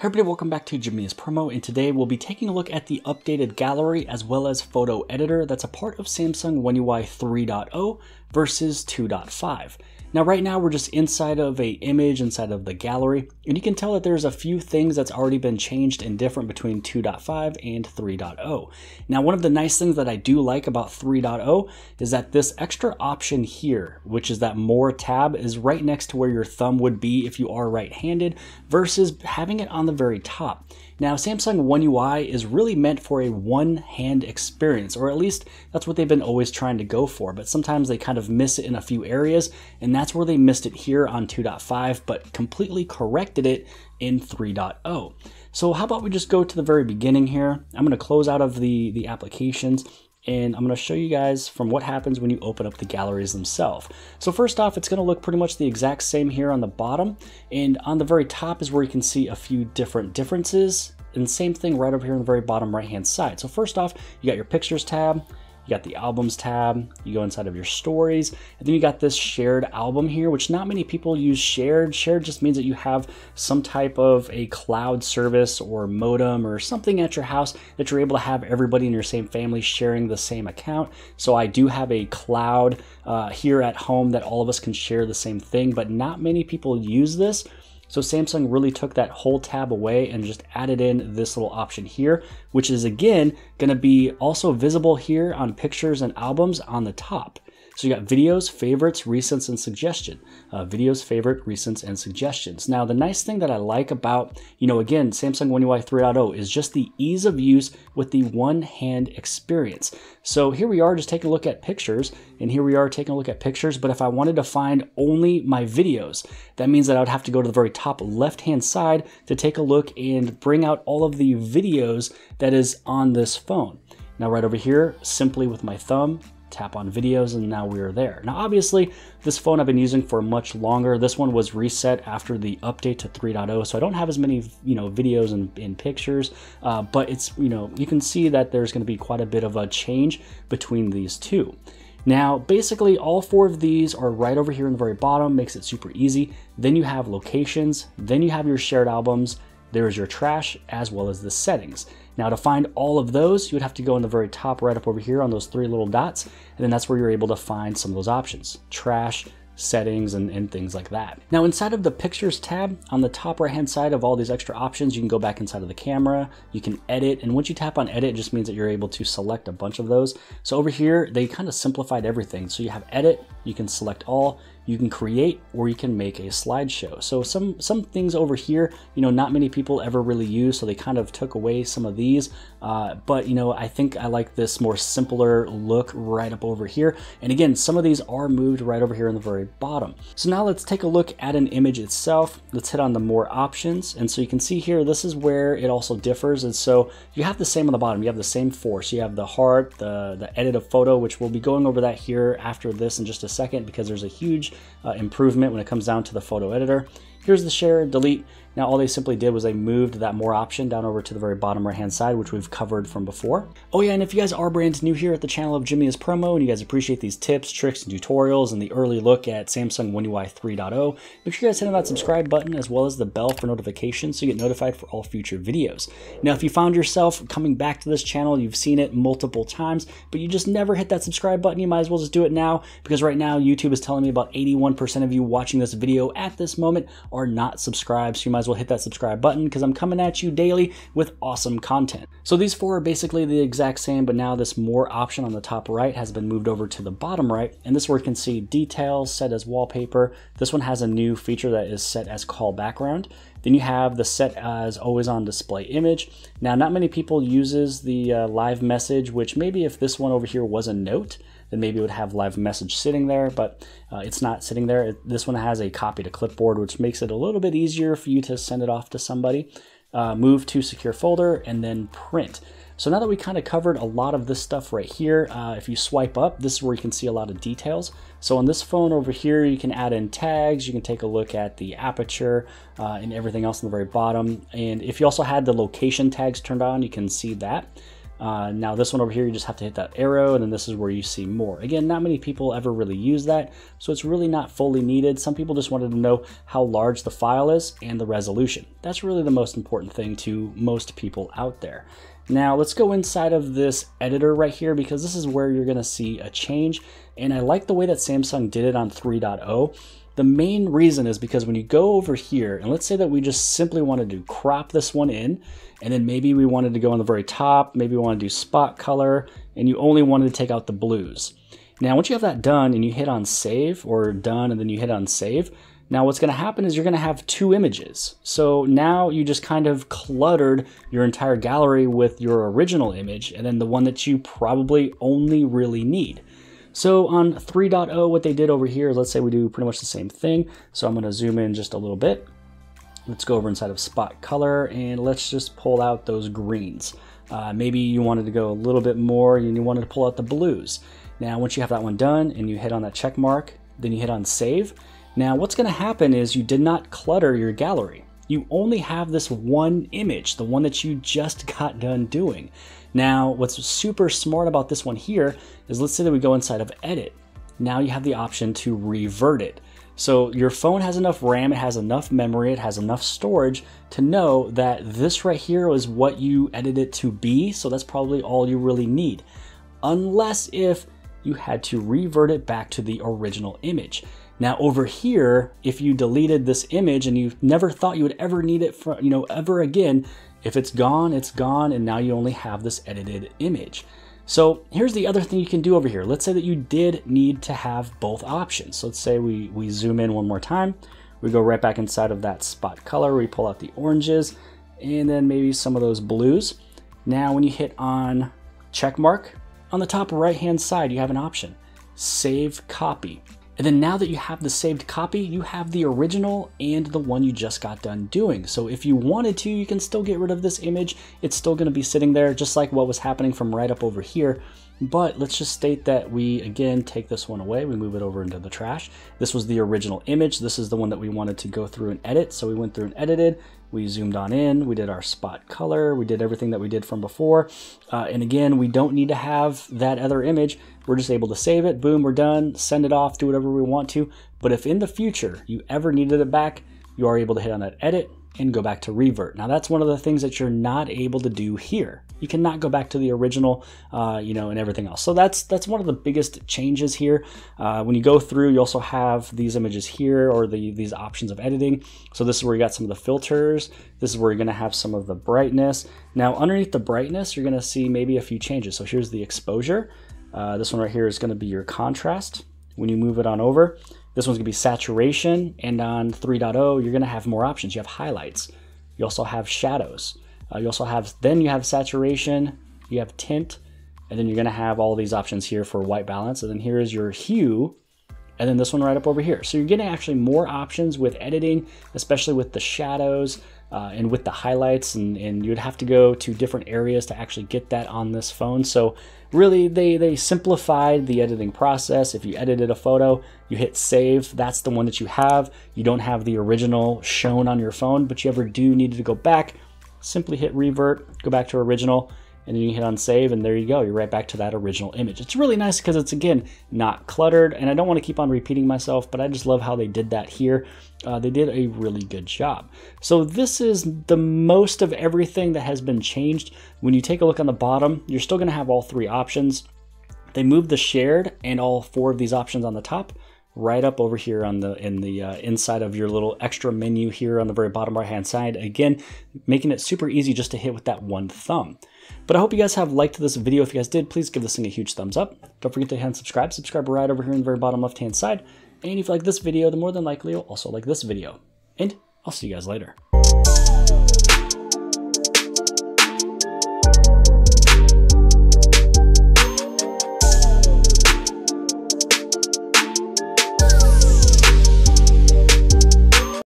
Hey everybody, welcome back to Jamia's Promo, and today we'll be taking a look at the updated gallery as well as photo editor that's a part of Samsung One UI 3.0 versus 2.5. Now right now we're just inside of a image inside of the gallery and you can tell that there's a few things that's already been changed and different between 2.5 and 3.0. Now one of the nice things that I do like about 3.0 is that this extra option here, which is that more tab is right next to where your thumb would be if you are right-handed versus having it on the very top. Now, Samsung One UI is really meant for a one hand experience, or at least that's what they've been always trying to go for, but sometimes they kind of miss it in a few areas, and that's where they missed it here on 2.5, but completely corrected it in 3.0. So how about we just go to the very beginning here. I'm gonna close out of the, the applications and I'm gonna show you guys from what happens when you open up the galleries themselves. So first off, it's gonna look pretty much the exact same here on the bottom, and on the very top is where you can see a few different differences, and same thing right over here on the very bottom right-hand side. So first off, you got your pictures tab, you got the albums tab, you go inside of your stories, and then you got this shared album here, which not many people use shared. Shared just means that you have some type of a cloud service or modem or something at your house that you're able to have everybody in your same family sharing the same account. So I do have a cloud uh, here at home that all of us can share the same thing, but not many people use this. So Samsung really took that whole tab away and just added in this little option here, which is again gonna be also visible here on pictures and albums on the top. So you got videos, favorites, recents, and suggestion. Uh, videos, favorite, recents, and suggestions. Now, the nice thing that I like about, you know, again, Samsung One UI 3.0 is just the ease of use with the one hand experience. So here we are just taking a look at pictures, and here we are taking a look at pictures, but if I wanted to find only my videos, that means that I would have to go to the very top left-hand side to take a look and bring out all of the videos that is on this phone. Now right over here, simply with my thumb, tap on videos, and now we are there. Now, obviously, this phone I've been using for much longer. This one was reset after the update to 3.0, so I don't have as many, you know, videos and, pictures, uh, but it's, you know, you can see that there's gonna be quite a bit of a change between these two. Now, basically all four of these are right over here in the very bottom, makes it super easy. Then you have locations, then you have your shared albums, there's your trash, as well as the settings. Now to find all of those, you would have to go in the very top right up over here on those three little dots, and then that's where you're able to find some of those options. Trash, settings, and, and things like that. Now inside of the pictures tab, on the top right hand side of all these extra options, you can go back inside of the camera, you can edit, and once you tap on edit, it just means that you're able to select a bunch of those. So over here, they kind of simplified everything. So you have edit, you can select all, you can create, or you can make a slideshow. So some, some things over here, you know, not many people ever really use, so they kind of took away some of these. Uh, but, you know, I think I like this more simpler look right up over here. And again, some of these are moved right over here in the very bottom. So now let's take a look at an image itself. Let's hit on the more options. And so you can see here, this is where it also differs. And so you have the same on the bottom. You have the same force. You have the heart, the, the edit a photo, which we'll be going over that here after this in just a second because there's a huge uh, improvement when it comes down to the photo editor. Here's the share, delete, now all they simply did was they moved that more option down over to the very bottom right hand side, which we've covered from before. Oh yeah, and if you guys are brand new here at the channel of Jimmy is Promo and you guys appreciate these tips, tricks, and tutorials and the early look at Samsung One UI 3.0, make sure you guys hit on that subscribe button as well as the bell for notifications so you get notified for all future videos. Now if you found yourself coming back to this channel, you've seen it multiple times, but you just never hit that subscribe button, you might as well just do it now because right now YouTube is telling me about 81% of you watching this video at this moment are not subscribed, so you might as well Will well hit that subscribe button because I'm coming at you daily with awesome content. So these four are basically the exact same, but now this more option on the top right has been moved over to the bottom right. And this where you can see details set as wallpaper. This one has a new feature that is set as call background. Then you have the set as always on display image. Now, not many people uses the uh, live message, which maybe if this one over here was a note, then maybe it would have live message sitting there, but uh, it's not sitting there. This one has a copy to clipboard, which makes it a little bit easier for you to send it off to somebody. Uh, move to secure folder and then print. So now that we kind of covered a lot of this stuff right here, uh, if you swipe up, this is where you can see a lot of details. So on this phone over here, you can add in tags, you can take a look at the aperture uh, and everything else on the very bottom. And if you also had the location tags turned on, you can see that. Uh, now this one over here, you just have to hit that arrow and then this is where you see more. Again, not many people ever really use that, so it's really not fully needed. Some people just wanted to know how large the file is and the resolution. That's really the most important thing to most people out there. Now let's go inside of this editor right here because this is where you're gonna see a change. And I like the way that Samsung did it on 3.0 the main reason is because when you go over here, and let's say that we just simply wanted to crop this one in, and then maybe we wanted to go on the very top, maybe we want to do spot color, and you only wanted to take out the blues. Now, once you have that done and you hit on save or done and then you hit on save, now what's gonna happen is you're gonna have two images. So now you just kind of cluttered your entire gallery with your original image and then the one that you probably only really need. So on 3.0, what they did over here, is let's say we do pretty much the same thing. So I'm gonna zoom in just a little bit. Let's go over inside of spot color and let's just pull out those greens. Uh, maybe you wanted to go a little bit more and you wanted to pull out the blues. Now, once you have that one done and you hit on that check mark, then you hit on save. Now, what's gonna happen is you did not clutter your gallery you only have this one image, the one that you just got done doing. Now, what's super smart about this one here is let's say that we go inside of edit. Now you have the option to revert it. So your phone has enough RAM, it has enough memory, it has enough storage to know that this right here is what you edit it to be. So that's probably all you really need. Unless if you had to revert it back to the original image. Now over here, if you deleted this image and you never thought you would ever need it for, you know, ever again, if it's gone, it's gone, and now you only have this edited image. So here's the other thing you can do over here. Let's say that you did need to have both options. So let's say we, we zoom in one more time. We go right back inside of that spot color. We pull out the oranges and then maybe some of those blues. Now when you hit on check mark, on the top right hand side, you have an option, save copy. And then now that you have the saved copy, you have the original and the one you just got done doing. So if you wanted to, you can still get rid of this image. It's still gonna be sitting there just like what was happening from right up over here. But let's just state that we, again, take this one away. We move it over into the trash. This was the original image. This is the one that we wanted to go through and edit. So we went through and edited. We zoomed on in, we did our spot color, we did everything that we did from before. Uh, and again, we don't need to have that other image. We're just able to save it, boom, we're done, send it off, do whatever we want to. But if in the future you ever needed it back, you are able to hit on that edit, and go back to revert. Now that's one of the things that you're not able to do here. You cannot go back to the original, uh, you know, and everything else. So that's that's one of the biggest changes here. Uh, when you go through, you also have these images here or the these options of editing. So this is where you got some of the filters. This is where you're gonna have some of the brightness. Now underneath the brightness, you're gonna see maybe a few changes. So here's the exposure. Uh, this one right here is gonna be your contrast when you move it on over. This one's gonna be saturation, and on 3.0, you're gonna have more options. You have highlights, you also have shadows. Uh, you also have, then you have saturation, you have tint, and then you're gonna have all these options here for white balance. And then here is your hue, and then this one right up over here. So you're getting actually more options with editing, especially with the shadows, uh, and with the highlights and, and you'd have to go to different areas to actually get that on this phone. So really they, they simplified the editing process. If you edited a photo, you hit save, that's the one that you have. You don't have the original shown on your phone, but you ever do need to go back, simply hit revert, go back to original, and then you hit on save and there you go. You're right back to that original image. It's really nice because it's again, not cluttered and I don't want to keep on repeating myself, but I just love how they did that here. Uh, they did a really good job. So this is the most of everything that has been changed. When you take a look on the bottom, you're still going to have all three options. They moved the shared and all four of these options on the top right up over here on the in the uh, inside of your little extra menu here on the very bottom right hand side again making it super easy just to hit with that one thumb but I hope you guys have liked this video. If you guys did, please give this thing a huge thumbs up. Don't forget to hit subscribe. Subscribe right over here in the very bottom left-hand side. And if you like this video, then more than likely you'll also like this video. And I'll see you guys later.